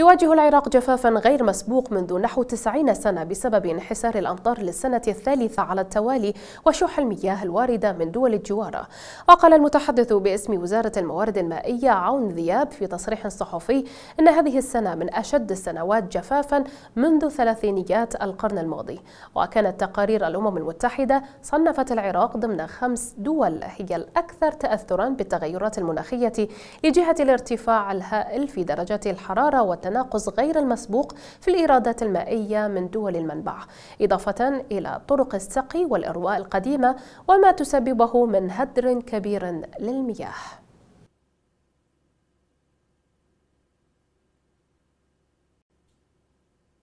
يواجه العراق جفافا غير مسبوق منذ نحو 90 سنة بسبب انحسار الأمطار للسنة الثالثة على التوالي وشح المياه الواردة من دول الجوار وقال المتحدث باسم وزارة الموارد المائية عون ذياب في تصريح صحفي أن هذه السنة من أشد السنوات جفافا منذ ثلاثينيات القرن الماضي وكانت تقارير الأمم المتحدة صنفت العراق ضمن خمس دول هي الأكثر تأثرا بالتغيرات المناخية لجهة الارتفاع الهائل في درجات الحرارة والتنفيذ تناقص غير المسبوق في الإيرادات المائية من دول المنبع إضافة إلى طرق السقي والإرواء القديمة وما تسببه من هدر كبير للمياه